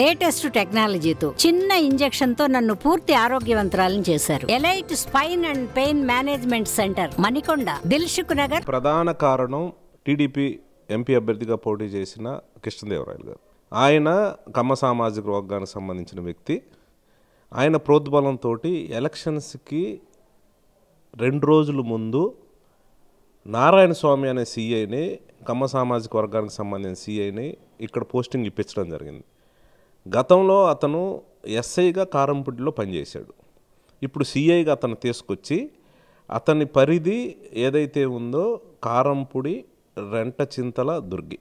latest టెక్నాలజీతో చిన్న injection తో నన్ను పూర్తి ఆరోగ్యవంతరాలను చేశారు elite spine and pain management centre Manikonda Dilsukhnagar ప్రధాన కారణం టీడీపీ ఎంపీ అభ్యర్థిగా పోటీ చేసిన కృష్ణదేవరాయలు గారు ఆయన కమ్మ సామాజిక వర్గానికి సంబంధించిన వ్యక్తి ఆయన ప్రోద్బలంతో ఎలక్షన్స్కి రెండు రోజుల ముందు నారాయణ స్వామి అనే సీఐని కమ్మ సామాజిక వర్గానికి సంబంధించిన సీఐని ఇక్కడ పోస్టింగ్ ఇప్పించడం జరిగింది గతంలో అతను ఎస్ఐగా కారంపుడిలో పనిచేశాడు ఇప్పుడు సిఐగా అతను తీసుకొచ్చి అతని పరిధి ఏదైతే ఉందో కారంపుడి చింతల దుర్గి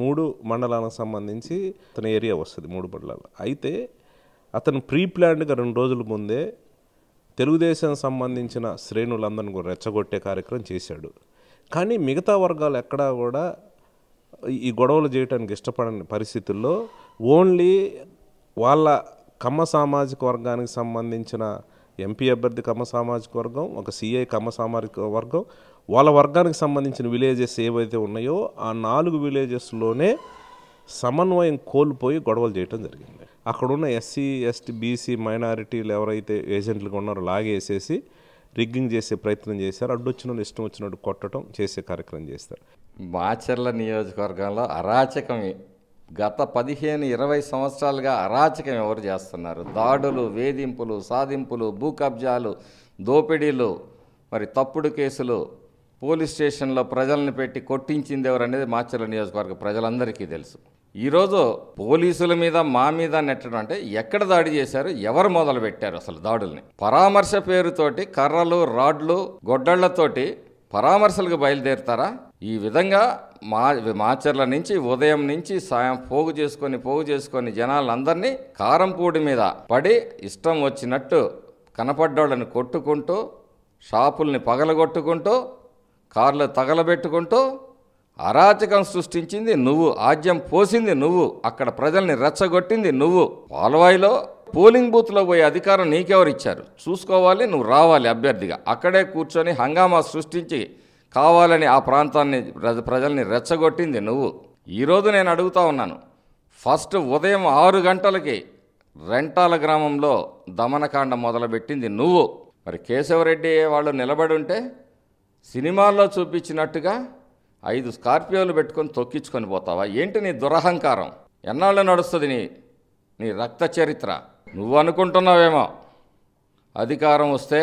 మూడు మండలాలకు సంబంధించి అతని ఏరియా వస్తుంది మూడు మండలాలు అయితే అతను ప్రీ ప్లాన్డ్గా రెండు రోజుల ముందే తెలుగుదేశం సంబంధించిన శ్రేణులందరిని కూడా రెచ్చగొట్టే కార్యక్రమం చేశాడు కానీ మిగతా వర్గాలు ఎక్కడా కూడా ఈ గొడవలు చేయడానికి ఇష్టపడని పరిస్థితుల్లో ఓన్లీ వాళ్ళ కమ్మ సామాజిక వర్గానికి సంబంధించిన ఎంపీ అభ్యర్థి కమ్మ సామాజిక వర్గం ఒక సిఐ కమ్మ సామాజిక వర్గం వాళ్ళ వర్గానికి సంబంధించిన విలేజెస్ ఏవైతే ఉన్నాయో ఆ నాలుగు విలేజెస్లోనే సమన్వయం కోల్పోయి గొడవలు చేయటం జరిగింది అక్కడున్న ఎస్సీ ఎస్టీ బీసీ మైనారిటీలు ఎవరైతే ఏజెంట్లుగా ఉన్నారో లాగేసేసి రిగ్గింగ్ చేసే ప్రయత్నం చేశారు అడ్డొచ్చిన ఇష్టం వచ్చినట్టు కొట్టడం చేసే కార్యక్రమం చేస్తారు బాచర్ల నియోజకవర్గంలో అరాచకం గత పదిహేను ఇరవై సంవత్సరాలుగా అరాచకం ఎవరు చేస్తున్నారు దాడులు వేధింపులు సాధింపులు భూ కబ్జాలు దోపిడీలు మరి తప్పుడు కేసులు పోలీస్ స్టేషన్లో ప్రజలను పెట్టి కొట్టించింది ఎవరు అనేది మాచర్ల నియోజకవర్గ ప్రజలందరికీ తెలుసు ఈరోజు పోలీసుల మీద మా మీద నెట్టడం అంటే ఎక్కడ దాడి చేశారు ఎవరు మొదలు పెట్టారు అసలు దాడుల్ని పరామర్శ పేరుతోటి కర్రలు రాడ్లు గొడ్డళ్లతోటి పరామర్శలకు బయలుదేరుతారా ఈ విధంగా మా మాచర్ల నుంచి ఉదయం నుంచి సాయం పోగు చేసుకొని పోగు చేసుకొని జనాలందరినీ కారంపూడి మీద పడి ఇష్టం వచ్చినట్టు కనపడ్డోళ్ళని కొట్టుకుంటూ షాపుల్ని పగలగొట్టుకుంటూ కార్లు తగలబెట్టుకుంటూ అరాచకం సృష్టించింది నువ్వు ఆజ్యం పోసింది నువ్వు అక్కడ ప్రజల్ని రెచ్చగొట్టింది నువ్వు పాలవాయిలో పోలింగ్ బూత్లో పోయే అధికారం నీకెవరిచ్చారు చూసుకోవాలి నువ్వు రావాలి అభ్యర్థిగా అక్కడే కూర్చొని హంగామా సృష్టించి కావాలని ఆ ప్రాంతాన్ని ప్రజల్ని రెచ్చగొట్టింది నువ్వు ఈరోజు నేను అడుగుతా ఉన్నాను ఫస్ట్ ఉదయం ఆరు గంటలకి రెంటాల గ్రామంలో దమనకాండ మొదలుపెట్టింది నువ్వు మరి కేశవరెడ్డి వాళ్ళు నిలబడి ఉంటే సినిమాల్లో చూపించినట్టుగా ఐదు స్కార్పియోలు పెట్టుకొని తొక్కించుకొని పోతావా ఏంటి నీ దురహంకారం ఎన్నాళ్ళు నడుస్తుంది నీ నీ రక్త చరిత్ర నువ్వు అనుకుంటున్నావేమో అధికారం వస్తే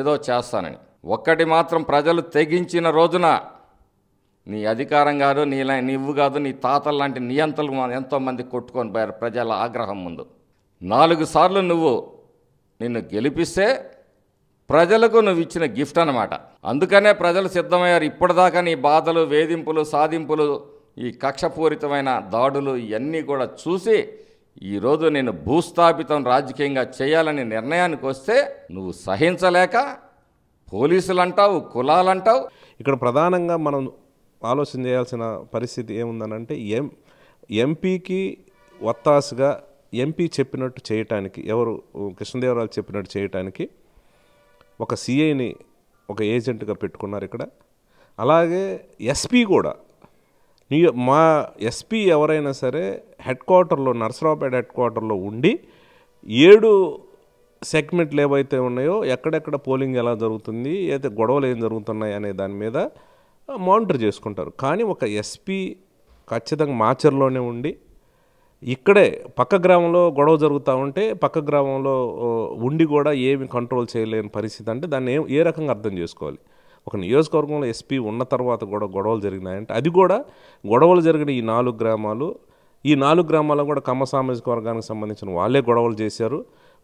ఏదో చేస్తానని ఒక్కటి మాత్రం ప్రజలు తెగించిన రోజున నీ అధికారం కాదు నీ నీవు కాదు నీ తాతలు లాంటి నియంతలు ఎంతోమంది కొట్టుకొని పోయారు ప్రజల ఆగ్రహం ముందు నాలుగు సార్లు నువ్వు నిన్ను గెలిపిస్తే ప్రజలకు నువ్వు ఇచ్చిన గిఫ్ట్ అనమాట అందుకనే ప్రజలు సిద్ధమయ్యారు ఇప్పటిదాకా నీ బాధలు వేధింపులు సాధింపులు ఈ కక్షపూరితమైన దాడులు ఇవన్నీ కూడా చూసి ఈరోజు నేను భూస్థాపితం రాజకీయంగా చేయాలని నిర్ణయానికి వస్తే నువ్వు సహించలేక పోలీసులు అంటావు కులాలు అంటావు ఇక్కడ ప్రధానంగా మనం ఆలోచన చేయాల్సిన పరిస్థితి ఏముందనంటే ఎం ఎంపీకి వత్తాసుగా ఎంపీ చెప్పినట్టు చేయటానికి ఎవరు కృష్ణదేవరాయలు చెప్పినట్టు చేయటానికి ఒక సిఐని ఒక ఏజెంట్గా పెట్టుకున్నారు ఇక్కడ అలాగే ఎస్పీ కూడా మా ఎస్పీ ఎవరైనా సరే హెడ్ క్వార్టర్లో నర్సరావుపేట హెడ్ క్వార్టర్లో ఉండి ఏడు సెగ్మెంట్లు ఏవైతే ఉన్నాయో ఎక్కడెక్కడ పోలింగ్ ఎలా జరుగుతుంది అయితే గొడవలు ఏం జరుగుతున్నాయి అనే దాని మీద మానిటర్ చేసుకుంటారు కానీ ఒక ఎస్పీ ఖచ్చితంగా మాచర్లోనే ఉండి ఇక్కడే పక్క గ్రామంలో గొడవ జరుగుతూ ఉంటే పక్క గ్రామంలో ఉండి కూడా ఏమి కంట్రోల్ చేయలేని పరిస్థితి అంటే దాన్ని ఏ ఏ రకంగా అర్థం చేసుకోవాలి ఒక నియోజకవర్గంలో ఎస్పీ ఉన్న తర్వాత కూడా గొడవలు జరిగినాయంటే అది కూడా గొడవలు జరిగిన ఈ నాలుగు గ్రామాలు ఈ నాలుగు గ్రామాలకు కూడా కమ్మ సామాజిక వర్గానికి సంబంధించిన వాళ్ళే గొడవలు చేశారు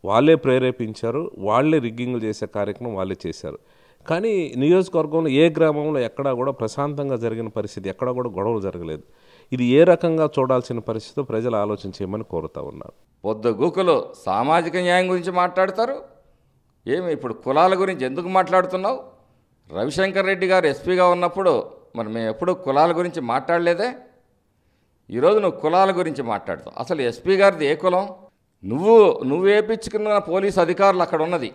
వాళ్ళే ప్రేరేపించారు వాళ్ళే రిగ్గింగ్లు చేసే కార్యక్రమం వాళ్ళే చేశారు కానీ నియోజకవర్గంలో ఏ గ్రామంలో ఎక్కడా కూడా ప్రశాంతంగా జరిగిన పరిస్థితి ఎక్కడా కూడా గొడవలు జరగలేదు ఇది ఏ రకంగా చూడాల్సిన పరిస్థితి ప్రజలు ఆలోచన చేయమని కోరుతూ ఉన్నారు గుకులు సామాజిక న్యాయం గురించి మాట్లాడతారు ఏమి ఇప్పుడు కులాల గురించి ఎందుకు మాట్లాడుతున్నావు రవిశంకర్ రెడ్డి గారు ఎస్పీగా ఉన్నప్పుడు మరి మేము ఎప్పుడూ కులాల గురించి మాట్లాడలేదే ఈరోజు నువ్వు కులాల గురించి మాట్లాడుతావు అసలు ఎస్పీ గారిది ఏ కులం నువ్వు నువ్వు వేయించుకున్న పోలీస్ అధికారులు అక్కడ ఉన్నది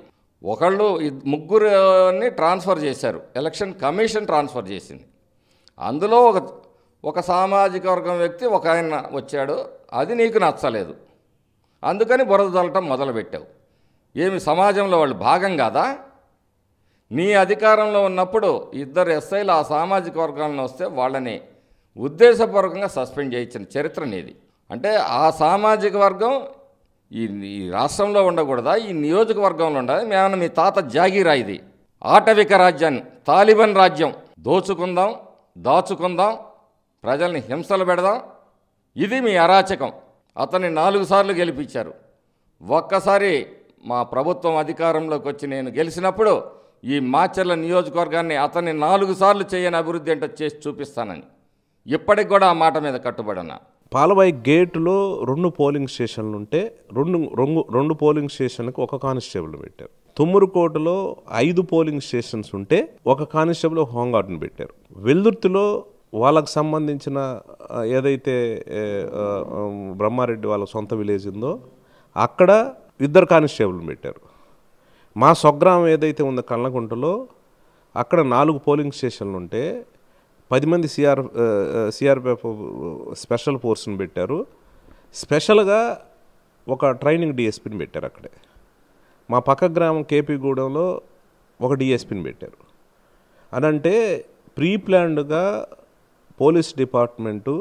ఒకళ్ళు ముగ్గురుని ట్రాన్స్ఫర్ చేశారు ఎలక్షన్ కమిషన్ ట్రాన్స్ఫర్ చేసింది అందులో ఒక ఒక సామాజిక వర్గం వ్యక్తి ఒక ఆయన వచ్చాడు అది నీకు నచ్చలేదు అందుకని బురద చల్లటం మొదలుపెట్టావు ఏమి సమాజంలో వాళ్ళు భాగం కాదా నీ అధికారంలో ఉన్నప్పుడు ఇద్దరు ఎస్ఐలు ఆ సామాజిక వర్గాలను వస్తే వాళ్ళని ఉద్దేశపూర్వకంగా సస్పెండ్ చేయించిన చరిత్ర నీది అంటే ఆ సామాజిక వర్గం ఈ ఈ రాష్ట్రంలో ఉండకూడదా ఈ నియోజకవర్గంలో ఉండదా మేమన్న మీ తాత జాగీరా ఇది ఆటవిక రాజ్యాన్ని తాలిబన్ రాజ్యం దోచుకుందాం దాచుకుందాం ప్రజల్ని హింసలు పెడదాం ఇది మీ అరాచకం అతన్ని నాలుగు సార్లు గెలిపించారు ఒక్కసారి మా ప్రభుత్వం అధికారంలోకి వచ్చి నేను గెలిచినప్పుడు ఈ మాచర్ల నియోజకవర్గాన్ని అతన్ని నాలుగు సార్లు చేయని అభివృద్ధి ఏంటో చేసి చూపిస్తానని ఇప్పటికి కూడా ఆ మాట మీద కట్టుబడి కట్టుబడన్నా పాలవాయి గేట్లో రెండు పోలింగ్ స్టేషన్లు ఉంటే రెండు రెండు రెండు పోలింగ్ స్టేషన్లకు ఒక కానిస్టేబుల్ పెట్టారు తుమ్మురుకోటలో ఐదు పోలింగ్ స్టేషన్స్ ఉంటే ఒక కానిస్టేబుల్ హోంగార్డును పెట్టారు వెల్దుర్తిలో వాళ్ళకు సంబంధించిన ఏదైతే బ్రహ్మారెడ్డి వాళ్ళ సొంత విలేజ్ ఉందో అక్కడ ఇద్దరు కానిస్టేబుల్ని పెట్టారు మా స్వగ్రామం ఏదైతే ఉందో కళ్ళకుంటలో అక్కడ నాలుగు పోలింగ్ స్టేషన్లు ఉంటే పది మంది సిఆర్ సిఆర్పిఎఫ్ స్పెషల్ ఫోర్స్ని పెట్టారు స్పెషల్గా ఒక ట్రైనింగ్ డిఎస్పీని పెట్టారు అక్కడే మా పక్క గ్రామం కేపీగూడెంలో ఒక డిఎస్పిని పెట్టారు అని అంటే ప్రీ ప్లాన్డ్గా పోలీస్ డిపార్ట్మెంటు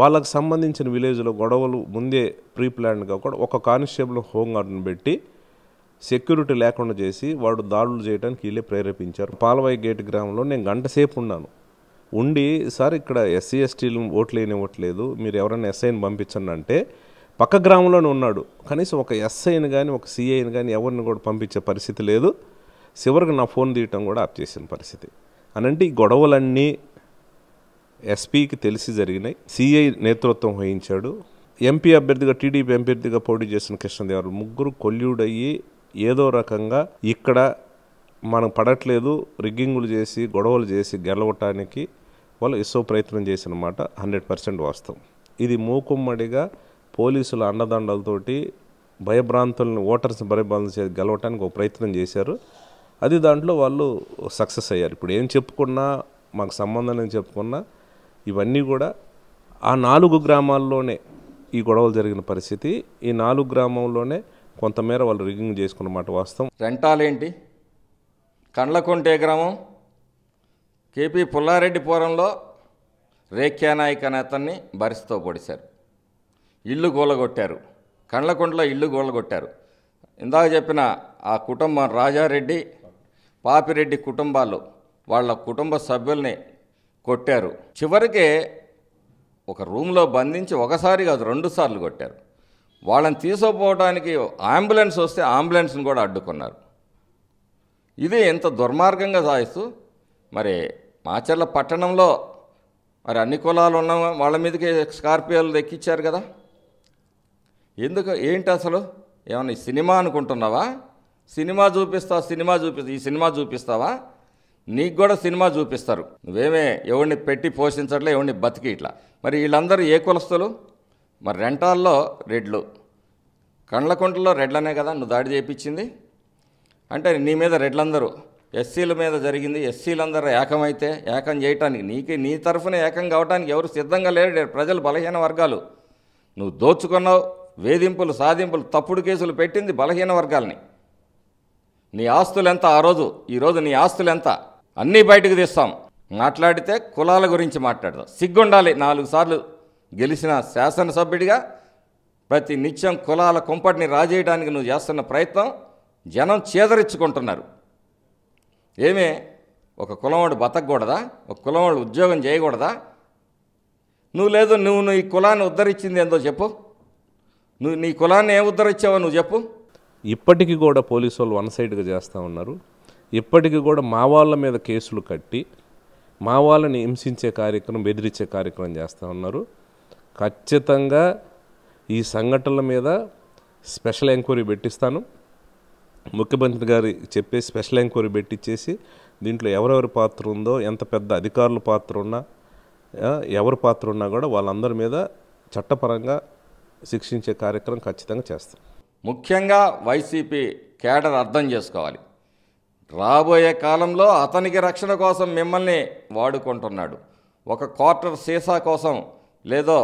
వాళ్ళకు సంబంధించిన విలేజ్లో గొడవలు ముందే ప్రీ ప్లాన్డ్గా కూడా ఒక కానిస్టేబుల్ హోంగార్డును పెట్టి సెక్యూరిటీ లేకుండా చేసి వాడు దాడులు చేయడానికి వీళ్ళే ప్రేరేపించారు పాలవాయి గేట్ గ్రామంలో నేను గంట సేపు ఉన్నాను ఉండి సార్ ఇక్కడ ఎస్సీ ఎస్టీలు ఓట్లు వేయనివ్వట్లేదు మీరు ఎవరైనా ఎస్ఐని పంపించండి అంటే పక్క గ్రామంలోనే ఉన్నాడు కనీసం ఒక ఎస్ఐని కానీ ఒక సిఐని కానీ ఎవరిని కూడా పంపించే పరిస్థితి లేదు చివరికి నా ఫోన్ తీయటం కూడా ఆప్ చేసిన పరిస్థితి అనంటే ఈ గొడవలన్నీ ఎస్పీకి తెలిసి జరిగినాయి సిఐ నేతృత్వం వహించాడు ఎంపీ అభ్యర్థిగా టీడీపీ అభ్యర్థిగా పోటీ చేసిన కృష్ణదేవరాయలు ముగ్గురు కొల్యూడయ్యి ఏదో రకంగా ఇక్కడ మనం పడట్లేదు రిగ్గింగులు చేసి గొడవలు చేసి గెలవటానికి వాళ్ళు ఇసో ప్రయత్నం చేసినమాట హండ్రెడ్ పర్సెంట్ వాస్తవం ఇది మూకుమ్మడిగా పోలీసుల అండదండలతోటి భయభ్రాంతులను ఓటర్స్ భయభ్రాంతులు గెలవటానికి ఒక ప్రయత్నం చేశారు అది దాంట్లో వాళ్ళు సక్సెస్ అయ్యారు ఇప్పుడు ఏం చెప్పుకున్నా మాకు సంబంధం అని చెప్పుకున్నా ఇవన్నీ కూడా ఆ నాలుగు గ్రామాల్లోనే ఈ గొడవలు జరిగిన పరిస్థితి ఈ నాలుగు గ్రామంలోనే కొంతమేర వాళ్ళు రిగింగ్ చేసుకున్నమాట వాస్తవం రెంటాలేంటి కండ్లకొంటే గ్రామం కేపీ పుల్లారెడ్డి రేఖ్యానాయక్ రేఖ్యానాయక నేతన్ని బరిస్తో పొడిశారు ఇల్లు గోలగొట్టారు కండ్లకొండలో ఇల్లు గోలగొట్టారు ఇందాక చెప్పిన ఆ కుటుంబం రాజారెడ్డి పాపిరెడ్డి కుటుంబాలు వాళ్ళ కుటుంబ సభ్యుల్ని కొట్టారు చివరికి ఒక రూమ్లో బంధించి ఒకసారి కాదు రెండుసార్లు కొట్టారు వాళ్ళని తీసుకుపోవడానికి అంబులెన్స్ వస్తే అంబులెన్స్ని కూడా అడ్డుకున్నారు ఇది ఎంత దుర్మార్గంగా సాగిస్తూ మరి మాచర్ల పట్టణంలో మరి అన్ని కులాలు ఉన్న వాళ్ళ మీదకి స్కార్పియోలు ఎక్కిచ్చారు కదా ఎందుకు ఏంటి అసలు ఏమన్నా సినిమా అనుకుంటున్నావా సినిమా చూపిస్తావు సినిమా చూపిస్తా ఈ సినిమా చూపిస్తావా నీకు కూడా సినిమా చూపిస్తారు నువ్వేమే ఎవడిని పెట్టి పోషించట్లే ఎవడిని బతికి ఇట్లా మరి వీళ్ళందరూ ఏ కులస్తులు మరి రెంటాల్లో రెడ్లు కండ్లకుంటలో రెడ్లనే కదా నువ్వు దాడి చేయించింది అంటే నీ మీద రెడ్లందరూ ఎస్సీల మీద జరిగింది ఎస్సీలందరూ ఏకమైతే ఏకం చేయటానికి నీకు నీ తరఫున ఏకం కావడానికి ఎవరు సిద్ధంగా లేరు ప్రజలు బలహీన వర్గాలు నువ్వు దోచుకున్నావు వేధింపులు సాధింపులు తప్పుడు కేసులు పెట్టింది బలహీన వర్గాలని నీ ఆస్తులు ఎంత ఆ రోజు ఈరోజు నీ ఆస్తులు ఎంత అన్నీ బయటకు తీస్తాం మాట్లాడితే కులాల గురించి మాట్లాడదాం సిగ్గుండాలి నాలుగు సార్లు గెలిచిన శాసనసభ్యుడిగా ప్రతి నిత్యం కులాల కుంపటిని రాజేయడానికి నువ్వు చేస్తున్న ప్రయత్నం జనం చేదరించుకుంటున్నారు ఏమే ఒక కులంవాడు బతకూడదా ఒక కులంవాడు ఉద్యోగం చేయకూడదా నువ్వు లేదు నువ్వు నువ్వు ఈ కులాన్ని ఉద్ధరించింది ఏందో చెప్పు నువ్వు నీ కులాన్ని ఏం ఉద్ధరించావో నువ్వు చెప్పు ఇప్పటికీ కూడా పోలీసు వాళ్ళు వన్ సైడ్గా చేస్తూ ఉన్నారు ఇప్పటికీ కూడా మా వాళ్ళ మీద కేసులు కట్టి మా వాళ్ళని హింసించే కార్యక్రమం బెదిరించే కార్యక్రమం చేస్తూ ఉన్నారు ఖచ్చితంగా ఈ సంఘటనల మీద స్పెషల్ ఎంక్వైరీ పెట్టిస్తాను ముఖ్యమంత్రి గారి చెప్పే స్పెషల్ ఎంక్వైరీ పెట్టించేసి దీంట్లో ఎవరెవరి పాత్ర ఉందో ఎంత పెద్ద అధికారుల పాత్ర ఉన్నా ఎవరి పాత్ర ఉన్నా కూడా వాళ్ళందరి మీద చట్టపరంగా శిక్షించే కార్యక్రమం ఖచ్చితంగా చేస్తాం ముఖ్యంగా వైసీపీ కేడర్ అర్థం చేసుకోవాలి రాబోయే కాలంలో అతనికి రక్షణ కోసం మిమ్మల్ని వాడుకుంటున్నాడు ఒక క్వార్టర్ సీసా కోసం లేదో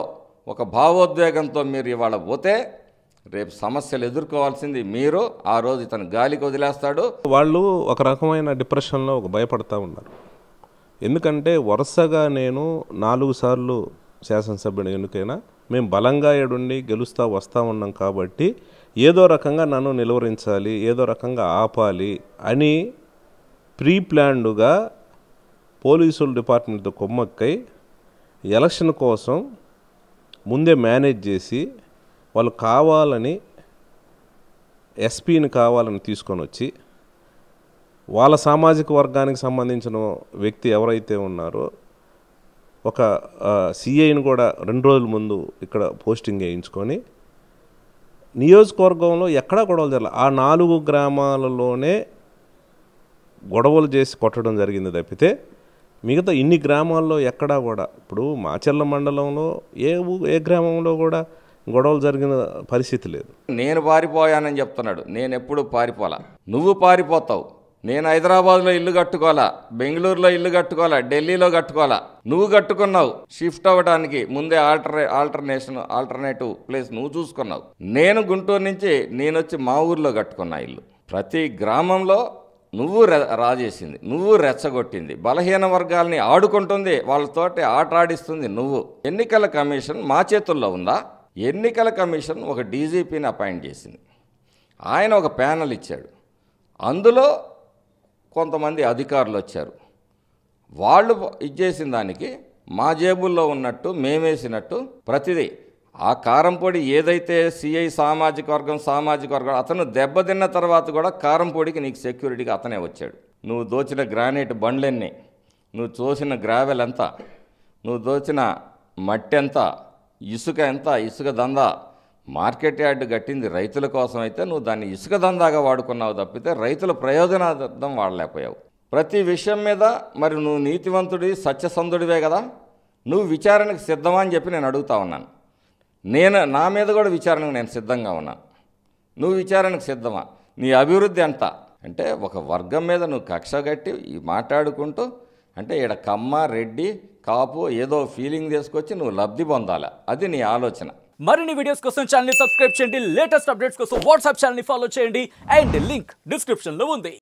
ఒక భావోద్వేగంతో మీరు ఇవాళ పోతే రేపు సమస్యలు ఎదుర్కోవాల్సింది మీరు ఆ రోజు ఇతను గాలికి వదిలేస్తాడు వాళ్ళు ఒక రకమైన డిప్రెషన్లో ఒక భయపడతా ఉన్నారు ఎందుకంటే వరుసగా నేను నాలుగు సార్లు శాసనసభ్యుడు ఎన్నికైనా మేము బలంగా ఏడుండి గెలుస్తూ వస్తూ ఉన్నాం కాబట్టి ఏదో రకంగా నన్ను నిలువరించాలి ఏదో రకంగా ఆపాలి అని ప్రీ ప్లాన్డ్గా పోలీసుల డిపార్ట్మెంట్తో కొమ్మక్కై ఎలక్షన్ కోసం ముందే మేనేజ్ చేసి వాళ్ళు కావాలని ఎస్పీని కావాలని తీసుకొని వచ్చి వాళ్ళ సామాజిక వర్గానికి సంబంధించిన వ్యక్తి ఎవరైతే ఉన్నారో ఒక సిఐని కూడా రెండు రోజుల ముందు ఇక్కడ పోస్టింగ్ వేయించుకొని నియోజకవర్గంలో ఎక్కడా గొడవలు జరగలేదు ఆ నాలుగు గ్రామాలలోనే గొడవలు చేసి కొట్టడం జరిగింది తప్పితే మిగతా ఇన్ని గ్రామాల్లో ఎక్కడా కూడా ఇప్పుడు మాచెల్ల మండలంలో ఏ ఏ గ్రామంలో కూడా గొడవలు జరిగిన పరిస్థితి లేదు నేను పారిపోయానని చెప్తున్నాడు నేను ఎప్పుడు పారిపోలా నువ్వు పారిపోతావు నేను హైదరాబాద్లో ఇల్లు కట్టుకోవాలా బెంగళూరులో ఇల్లు కట్టుకోవాలా ఢిల్లీలో కట్టుకోవాలా నువ్వు కట్టుకున్నావు షిఫ్ట్ అవ్వడానికి ముందే ఆల్టర్ ఆల్టర్నేషన్ ఆల్టర్నేటివ్ ప్లేస్ నువ్వు చూసుకున్నావు నేను గుంటూరు నుంచి నేను వచ్చి మా ఊర్లో కట్టుకున్నా ఇల్లు ప్రతి గ్రామంలో నువ్వు రాజేసింది నువ్వు రెచ్చగొట్టింది బలహీన వర్గాల్ని ఆడుకుంటుంది వాళ్ళతోటి ఆట ఆడిస్తుంది నువ్వు ఎన్నికల కమిషన్ మా చేతుల్లో ఉందా ఎన్నికల కమిషన్ ఒక డీజీపీని అపాయింట్ చేసింది ఆయన ఒక ప్యానల్ ఇచ్చాడు అందులో కొంతమంది అధికారులు వచ్చారు వాళ్ళు ఇచ్చేసిన దానికి మా జేబుల్లో ఉన్నట్టు మేమేసినట్టు ప్రతిదీ ఆ కారంపొడి ఏదైతే సిఐ సామాజిక వర్గం సామాజిక వర్గం అతను దెబ్బతిన్న తర్వాత కూడా కారంపొడికి నీకు సెక్యూరిటీగా అతనే వచ్చాడు నువ్వు దోచిన గ్రానైట్ బండ్లన్నీ నువ్వు చూసిన గ్రావెల్ ఎంత నువ్వు దోచిన మట్టి ఎంత ఇసుక ఎంత ఇసుక దందా మార్కెట్ యార్డ్ కట్టింది రైతుల కోసం అయితే నువ్వు దాన్ని ఇసుక దందాగా వాడుకున్నావు తప్పితే రైతుల ప్రయోజనార్థం వాడలేకపోయావు ప్రతి విషయం మీద మరి నువ్వు నీతివంతుడి సత్యసంధుడివే కదా నువ్వు విచారణకు సిద్ధమా అని చెప్పి నేను అడుగుతా ఉన్నాను నేను నా మీద కూడా విచారణకు నేను సిద్ధంగా ఉన్నా నువ్వు విచారణకు సిద్ధమా నీ అభివృద్ధి ఎంత అంటే ఒక వర్గం మీద నువ్వు కక్ష కట్టి మాట్లాడుకుంటూ అంటే ఇక్కడ కమ్మ రెడ్డి కాపు ఏదో ఫీలింగ్ తీసుకొచ్చి నువ్వు లబ్ధి పొందాలి అది నీ ఆలోచన మరిన్ని వీడియోస్ కోసం ఛానల్ సబ్స్క్రైబ్ చేయండి లేటెస్ట్ అప్డేట్స్ కోసం వాట్సాప్ ఛానల్ ఫాలో చేయండి అండ్ లింక్ డిస్క్రిప్షన్లో ఉంది